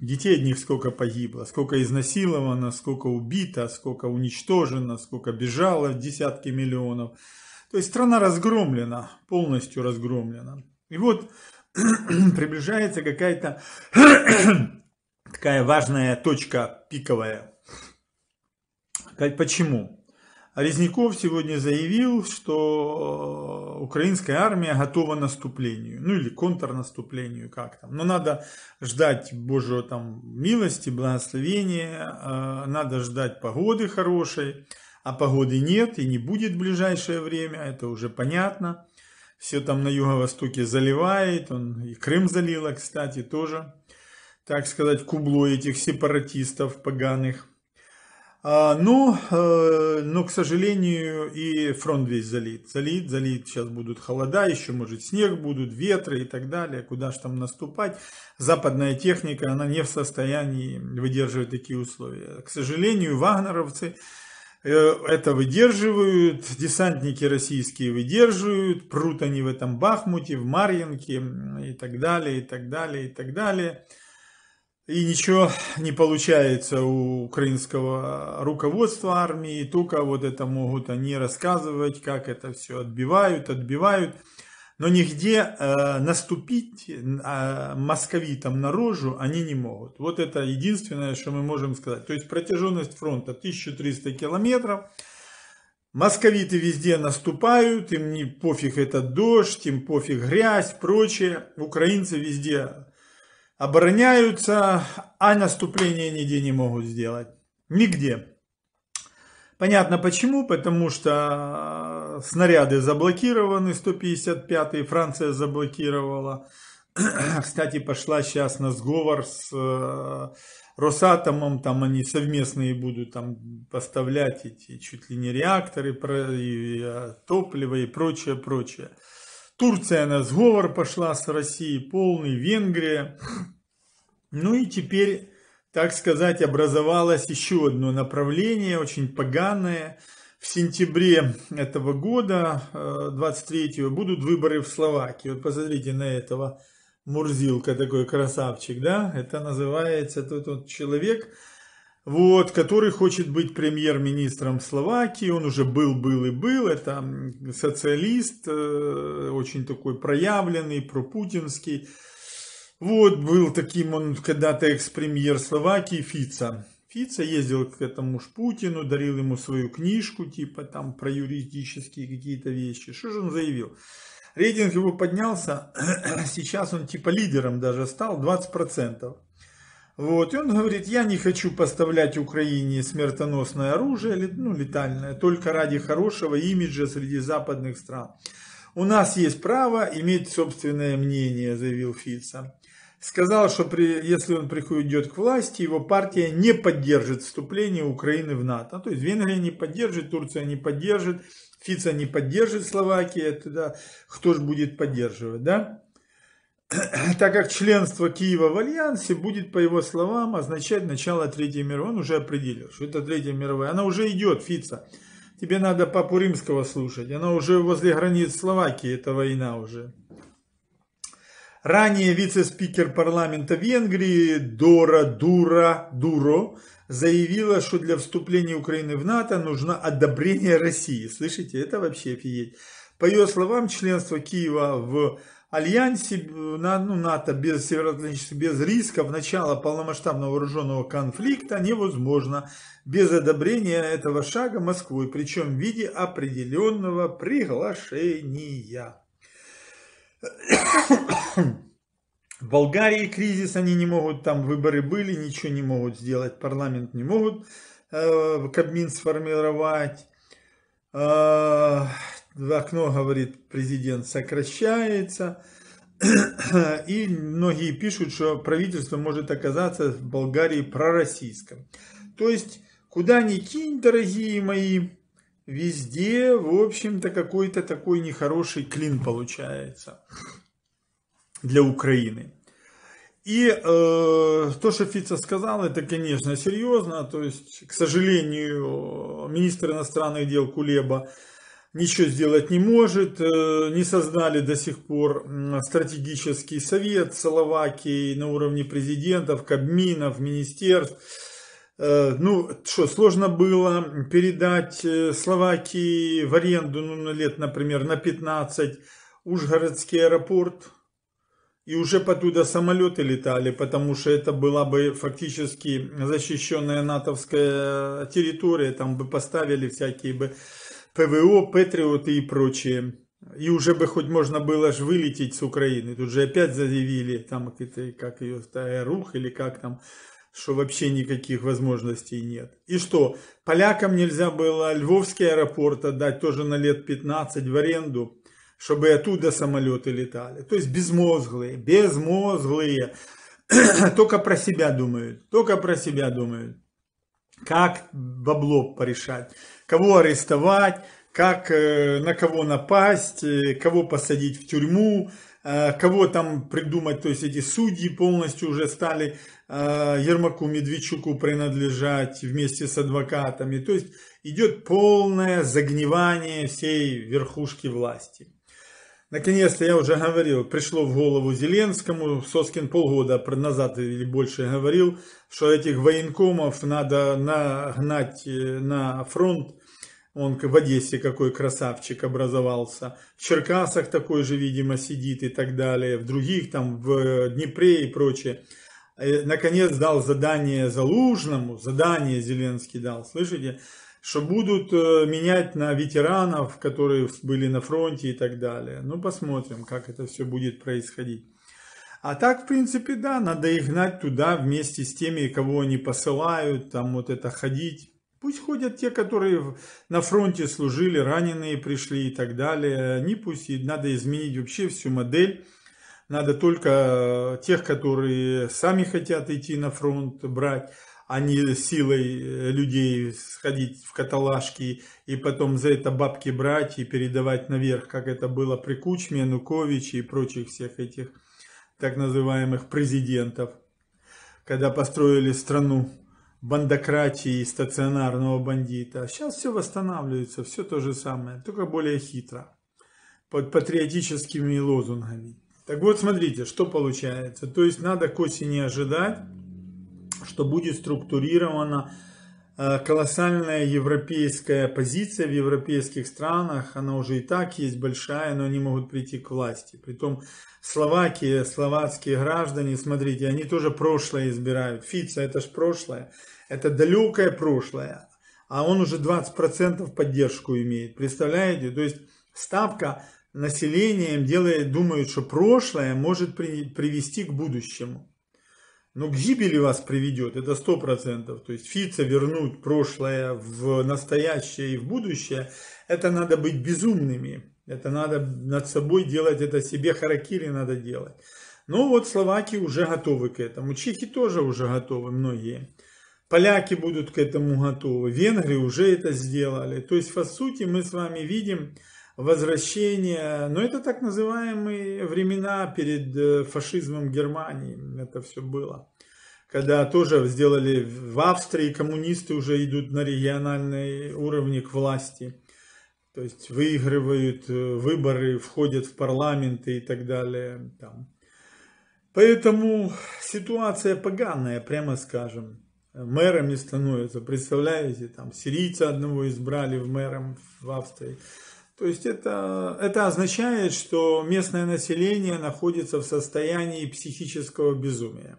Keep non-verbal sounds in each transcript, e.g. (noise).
Детей одних сколько погибло, сколько изнасиловано, сколько убито, сколько уничтожено, сколько бежало, десятки миллионов. То есть страна разгромлена, полностью разгромлена. И вот (clears throat) приближается какая-то (clears throat) такая важная точка пиковая. Почему? А Резняков сегодня заявил, что э, украинская армия готова наступлению, ну или контрнаступлению, как там. Но надо ждать Божьего там милости, благословения, э, надо ждать погоды хорошей, а погоды нет и не будет в ближайшее время, это уже понятно. Все там на юго-востоке заливает, он и Крым залило, кстати, тоже, так сказать, кубло этих сепаратистов поганых. А, но, ну, э, но, к сожалению, и фронт весь залит. Залит, залит, сейчас будут холода, еще может снег будут, ветры и так далее. Куда же там наступать? Западная техника, она не в состоянии выдерживать такие условия. К сожалению, вагнеровцы э, это выдерживают, десантники российские выдерживают, прут они в этом Бахмуте, в Марьинке и так далее, и так далее, и так далее. И ничего не получается у украинского руководства армии, только вот это могут они рассказывать, как это все отбивают, отбивают. Но нигде э, наступить э, московитам на рожу они не могут. Вот это единственное, что мы можем сказать. То есть протяженность фронта 1300 километров. Московиты везде наступают, им не пофиг этот дождь, им пофиг грязь, прочее. Украинцы везде обороняются, а наступление нигде не могут сделать. Нигде. Понятно почему, потому что э, снаряды заблокированы, 155-й Франция заблокировала. (clears throat) Кстати, пошла сейчас на сговор с э, Росатомом, там они совместные будут там поставлять эти чуть ли не реакторы, и э, топливо и прочее, прочее. Турция на сговор пошла с Россией, полный Венгрия. Ну и теперь, так сказать, образовалось еще одно направление, очень поганое. В сентябре этого года, 23-го, э, будут выборы в Словакии. Вот посмотрите на этого Мурзилка, такой красавчик, да? Это называется тот вот человек, вот, который хочет быть премьер-министром Словакии, он уже был, был и был, это социалист, э, очень такой проявленный, пропутинский. Вот, был таким он когда-то экс-премьер Словакии Фица. Фица ездил к этому ж Путину, дарил ему свою книжку, типа там про юридические какие-то вещи. Что же он заявил? Рейтинг его поднялся, (clears throat) сейчас он типа лидером даже стал, 20%. Вот, и он говорит, я не хочу поставлять Украине смертоносное оружие, ну, летальное, только ради хорошего имиджа среди западных стран. У нас есть право иметь собственное мнение, заявил Фица. Сказал, что при, если он приходит к власти, его партия не поддержит вступление Украины в НАТО. То есть Венгрия не поддержит, Турция не поддержит, Фица не поддержит Словакия, тогда кто же будет поддерживать, да? (clears throat) так как членство Киева в Альянсе будет, по его словам, означать начало Третьей мировой. Он уже определил, что это Третья мировая. Она уже идет, Фица. Тебе надо Папу Римского слушать. Она уже возле границ Словакии, эта война уже. Ранее вице-спикер парламента Венгрии Дора Дура Дуро заявила, что для вступления Украины в НАТО нужно одобрение России. Слышите, это вообще офигеть. По ее словам, членство Киева в альянсе э, на, ну, НАТО без североатлантических, без рисков начала полномасштабного вооруженного конфликта невозможно без одобрения этого шага Москвой, причем в виде определенного приглашения. В Болгарии кризис, они не могут, там выборы были, ничего не могут сделать, парламент не могут э, Кабмин сформировать. А, в окно говорит, президент сокращается. И многие пишут, что правительство может оказаться в Болгарии пророссийским. То есть, куда ни кинь, дорогие мои, везде, в общем-то, какой-то такой нехороший клин получается для Украины. И э, то, что Фица сказал, это, конечно, серьезно. То есть, к сожалению, министр иностранных дел Кулеба ничего сделать не может. Э, не создали до сих пор стратегический совет Словакии на уровне президентов, кабминов, министерств. Э, ну, что, сложно было передать э, Словакии в аренду, ну, на лет, например, на 15, Ужгородский аэропорт. И уже потуда самолеты летали, потому что это была бы фактически защищенная натовская территория, там бы поставили всякие бы ПВО, Патриоты и прочие. И уже бы хоть можно было же вылететь с Украины. Тут же опять заявили, там, это, как ее, Рух или как там, что вообще никаких возможностей нет. И что, полякам нельзя было Львовский аэропорт отдать тоже на лет 15 в аренду, чтобы оттуда самолеты летали. То есть безмозглые, безмозглые, (clears throat) только про себя думают, только про себя думают как бабло порешать, кого арестовать, как э, на кого напасть, э, кого посадить в тюрьму, э, кого там придумать, то есть эти судьи полностью уже стали Ермаку Медведчуку принадлежать вместе с адвокатами. То есть идет полное загнивание всей верхушки власти. Наконец-то, я уже говорил, пришло в голову Зеленскому, Соскин полгода назад или больше говорил, что этих военкомов надо нагнать э, на фронт. Он в Одессе какой красавчик образовался. В Черкасах такой же, видимо, сидит и так далее. В других, там, в э, Днепре и прочее. Э, наконец дал задание Залужному, задание Зеленский дал, слышите? что будут э, менять на ветеранов, которые были на фронте и так далее. Ну, посмотрим, как это все будет происходить. А так, в принципе, да, надо их гнать туда вместе с теми, кого они посылают, там вот это ходить. Пусть ходят те, которые на фронте служили, раненые пришли и так далее. Не пусть, надо изменить вообще всю модель. Надо только э, тех, которые сами хотят идти на фронт брать, а не силой э, людей сходить в каталажки и потом за это бабки брать и передавать наверх, как это было при Кучме, Нуковиче и прочих всех этих так называемых президентов, когда построили страну бандократии и стационарного бандита. А сейчас все восстанавливается, все то же самое, только более хитро, под патриотическими лозунгами. Так вот, смотрите, что получается. То есть надо к осени ожидать, что будет структурирована э, колоссальная европейская позиция в европейских странах, она уже и так есть большая, но они могут прийти к власти. Притом Словакия, словацкие граждане, смотрите, они тоже прошлое избирают. Фица это же прошлое, это далекое прошлое, а он уже 20% поддержку имеет, представляете? То есть ставка населением делает, думают, что прошлое может при, привести к будущему но к гибели вас приведет, это сто процентов. То есть Фица вернуть прошлое в настоящее и в будущее, это надо быть безумными. Это надо над собой делать, это себе харакири надо делать. Но ну вот словаки уже готовы к этому, чехи тоже уже готовы, многие. Поляки будут к этому готовы, венгры уже это сделали. То есть, по сути, мы с вами видим, возвращения, Но ну, это так называемые времена перед э, фашизмом Германии. Это все было. Когда тоже сделали в Австрии, коммунисты уже идут на региональный уровень к власти. То есть выигрывают э, выборы, входят в парламенты и так далее. Там. Поэтому ситуация поганая, прямо скажем. мэрами становятся, представляете, там сирийца одного избрали в мэром в Австрии. То есть это, это означает, что местное население находится в состоянии психического безумия.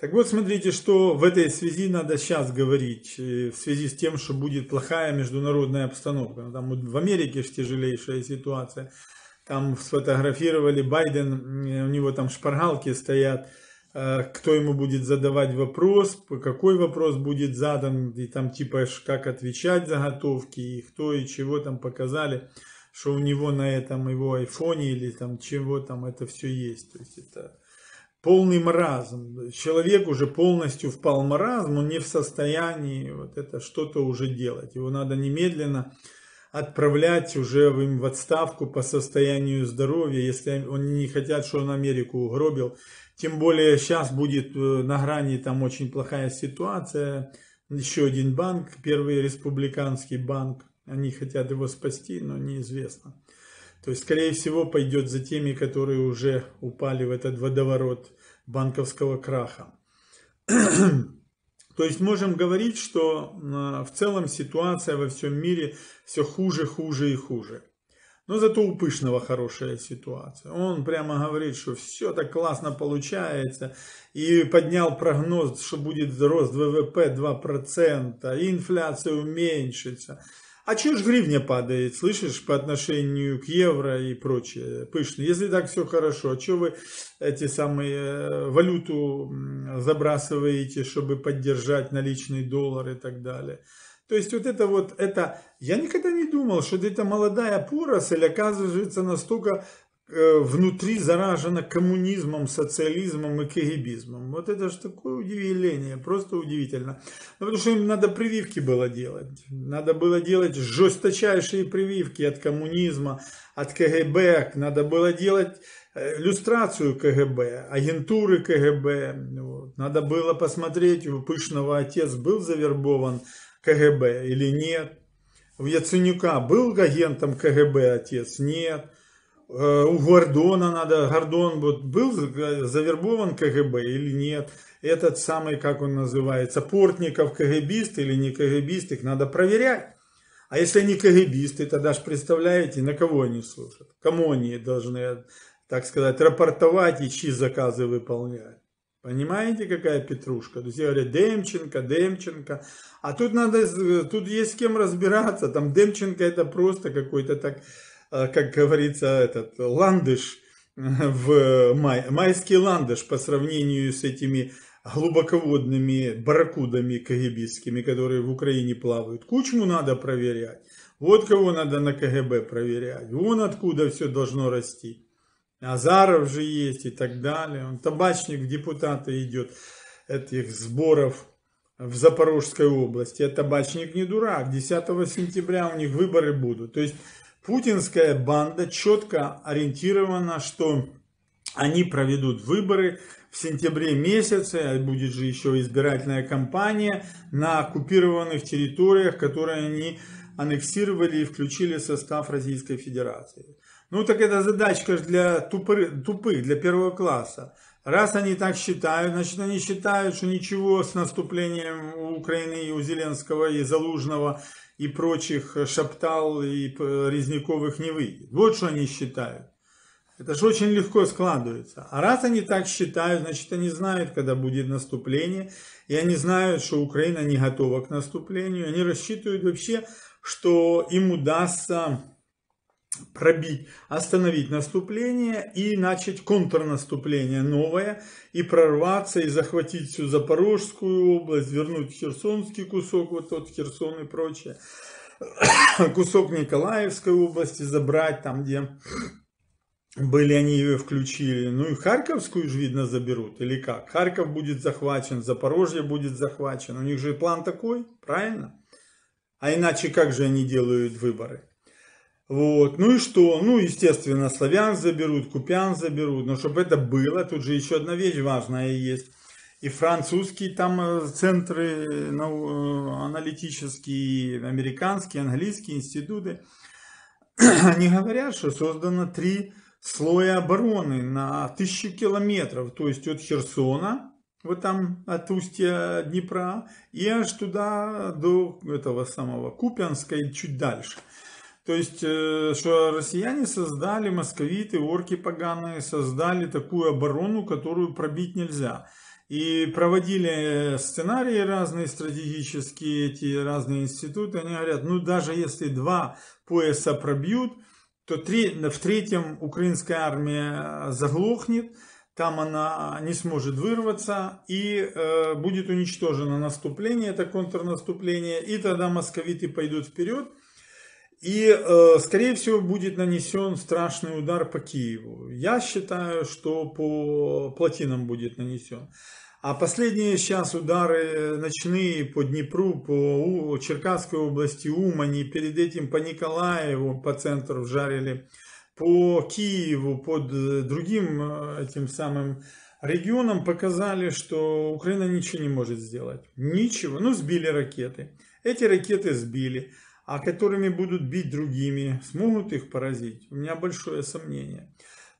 Так вот, смотрите, что в этой связи надо сейчас говорить, э, в связи с тем, что будет плохая международная обстановка. Ну, там в Америке же тяжелейшая ситуация. Там сфотографировали Байден, у него там шпаргалки стоят – Э, кто ему будет задавать вопрос, какой вопрос будет задан, и там типа как отвечать заготовки, и кто и чего там показали, что у него на этом его айфоне или там чего там это все есть. То есть это полный маразм. Человек уже полностью впал в маразм, он не в состоянии вот это что-то уже делать. Его надо немедленно отправлять уже им в отставку по состоянию здоровья, если они не хотят, что он Америку угробил. Тем более сейчас будет э, на грани там очень плохая ситуация. Еще один банк, первый республиканский банк. Они хотят его спасти, но неизвестно. То есть, скорее всего, пойдет за теми, которые уже упали в этот водоворот банковского краха. (clears throat) То есть можем говорить, что в целом ситуация во всем мире все хуже, хуже и хуже. Но зато у Пышного хорошая ситуация. Он прямо говорит, что все так классно получается. И поднял прогноз, что будет рост ВВП 2%, инфляция уменьшится. А чего ж гривня падает, слышишь, по отношению к евро и прочее? Пышно. Если так все хорошо, а чего вы эти самые э, валюту забрасываете, чтобы поддержать наличный доллар и так далее? То есть вот это вот, это, я никогда не думал, что эта молодая поросль оказывается настолько Э, внутри заражено коммунизмом, социализмом и кегибизмом. Вот это же такое удивление, просто удивительно. Ну, потому что им надо прививки было делать. Надо было делать жесточайшие прививки от коммунизма, от КГБ. Надо было делать иллюстрацию э, КГБ, агентуры КГБ. Надо было посмотреть, у Пышного отец был завербован КГБ или нет. У Яценюка был агентом КГБ отец? Нет. Э, у Гордона надо, Гордон вот был завербован КГБ или нет, этот самый, как он называется, Портников КГБист или не КГБист, их надо проверять. А если они КГБисты, тогда же представляете, на кого они служат, кому они должны, так сказать, рапортовать и чьи заказы выполнять. Понимаете, какая петрушка? То есть говорят, Демченко, Демченко. А тут надо, э, тут есть с кем разбираться. Там Демченко это просто какой-то так Э, как говорится, этот ландыш э, в май, майский ландыш по сравнению с этими глубоководными барракудами кгбскими, которые в Украине плавают. Кучму надо проверять. Вот кого надо на КГБ проверять. Вон откуда все должно расти. Азаров же есть и так далее. Он табачник в депутаты идет этих сборов в Запорожской области. А табачник не дурак. 10 сентября у них выборы будут. То есть путинская банда четко ориентирована, что они проведут выборы в сентябре месяце, а будет же еще избирательная кампания на оккупированных территориях, которые они аннексировали и включили в состав Российской Федерации. Ну так это задачка для тупы, тупых, для первого класса. Раз они так считают, значит они считают, что ничего с наступлением у Украины и у Зеленского и Залужного и прочих э, шептал и резниковых не выйдет. Вот что они считают. Это же очень легко складывается. А раз они так считают, значит они знают, когда будет наступление, и они знают, что Украина не готова к наступлению, они рассчитывают вообще, что им удастся пробить, остановить наступление и начать контрнаступление новое и прорваться и захватить всю Запорожскую область, вернуть Херсонский кусок, вот тот Херсон и прочее, (coughs) кусок Николаевской области забрать там, где были они ее включили. Ну и Харьковскую же, видно, заберут. Или как? Харьков будет захвачен, Запорожье будет захвачен. У них же план такой, правильно? А иначе как же они делают выборы? Вот. Ну и что? Ну, естественно, славян заберут, купян заберут. Но чтобы это было, тут же еще одна вещь важная есть. И французские там э, центры э, аналитические, американские, английские институты. (clears throat) Они говорят, что создано три слоя обороны на тысячу километров. То есть от Херсона, вот там от устья Днепра, и аж туда до этого самого Купянска и чуть дальше – то есть, э, что россияне создали, московиты, орки поганые, создали такую оборону, которую пробить нельзя. И проводили э, сценарии разные стратегические, эти разные институты. Они говорят, ну даже если два пояса пробьют, то три, в третьем украинская армия э, заглохнет, там она не сможет вырваться и э, будет уничтожено наступление, это контрнаступление, и тогда московиты пойдут вперед – и, э, скорее всего, будет нанесен страшный удар по Киеву. Я считаю, что по плотинам будет нанесен. А последние сейчас удары ночные по Днепру, по Черкасской области, Умани, перед этим по Николаеву, по центру жарили, по Киеву, под э, другим э, этим самым регионам показали, что Украина ничего не может сделать. Ничего. Ну, сбили ракеты. Эти ракеты сбили а которыми будут бить другими, смогут их поразить? У меня большое сомнение.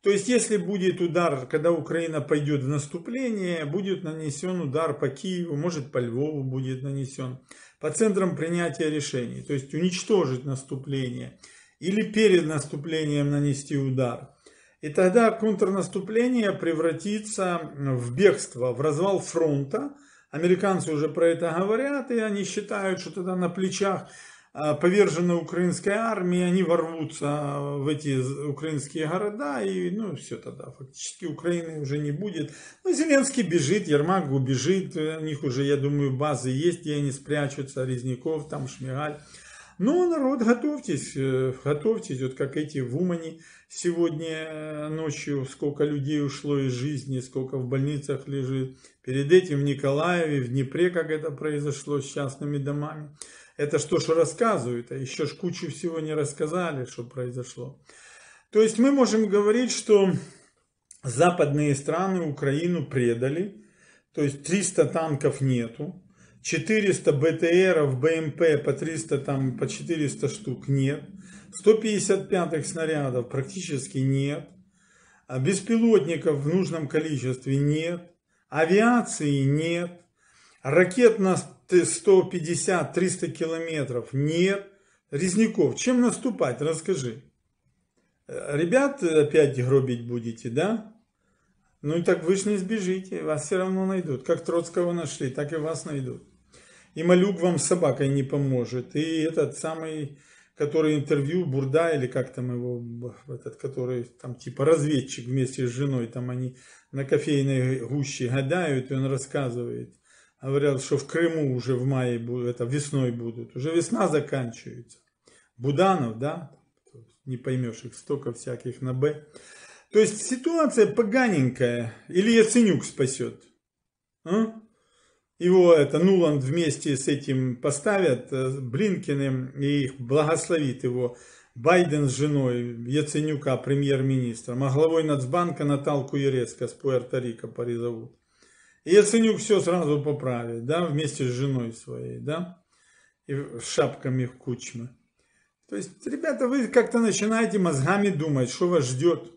То есть, если будет удар, когда Украина пойдет в наступление, будет нанесен удар по Киеву, может по Львову будет нанесен, по центрам принятия решений, то есть уничтожить наступление или перед наступлением нанести удар. И тогда контрнаступление превратится в бегство, в развал фронта. Американцы уже про это говорят, и они считают, что тогда на плечах Э, повержена украинская армия, они ворвутся в эти украинские города, и ну все тогда, фактически Украины уже не будет. Но ну, Зеленский бежит, Ермак убежит, э, у них уже, я думаю, базы есть, где они спрячутся, Резняков, там Шмигаль. Но ну, народ, готовьтесь, э, готовьтесь, вот как эти в Умане сегодня ночью, сколько людей ушло из жизни, сколько в больницах лежит. Перед этим в Николаеве, в Днепре, как это произошло с частными домами. Это что ж рассказывают, а еще ж кучу всего не рассказали, что произошло. То есть мы можем говорить, что западные страны Украину предали, то есть 300 танков нету, 400 БТРов, БМП по 300, там, по 400 штук нет, 155 снарядов практически нет, а беспилотников в нужном количестве нет, авиации нет, ракет нас ты 150-300 километров? Нет. Резняков, чем наступать? Расскажи. Ребят опять гробить будете, да? Ну и так вы же не сбежите, вас все равно найдут. Как Троцкого нашли, так и вас найдут. И Малюк вам с собакой не поможет. И этот самый, который интервью, Бурда, или как там его, этот, который там типа разведчик вместе с женой, там они на кофейной гуще гадают, и он рассказывает. Говорят, что в Крыму уже в мае, будет, это весной будут. Уже весна заканчивается. Буданов, да? Не поймешь, их столько всяких на «Б». То есть ситуация поганенькая. Или Яценюк спасет. А? Его это Нуланд вместе с этим поставят, э, Блинкиным, и их благословит его Байден с женой Яценюка премьер-министром, а главой Нацбанка Наталку Ереско с Пуэрто-Рико призовут я ценю, все сразу поправить, да, вместе с женой своей, да, и шапками в кучмы. То есть, ребята, вы как-то начинаете мозгами думать, что вас ждет.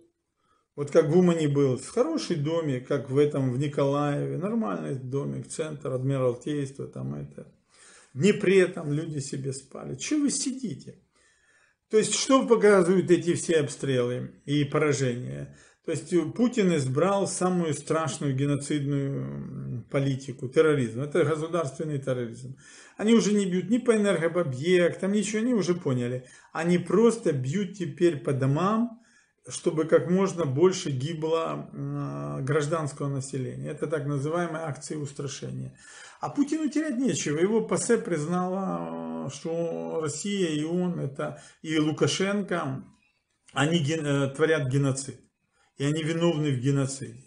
Вот как в Умане был, хороший домик, как в этом, в Николаеве, нормальный домик, центр, Адмиралтейство, там это. В Днепре там люди себе спали. Чего вы сидите? То есть, что показывают эти все обстрелы и поражения? То есть э, Путин избрал самую страшную геноцидную политику, терроризм. Это государственный терроризм. Они уже не бьют ни по энергообъектам, ничего, они уже поняли. Они просто бьют теперь по домам, чтобы как можно больше гибло а, гражданского населения. Это так называемые акции устрашения. А Путину терять нечего. Его ПАСЕ признала, э, что Россия и он, это, и Лукашенко, они ген, э, творят геноцид и они виновны в геноциде.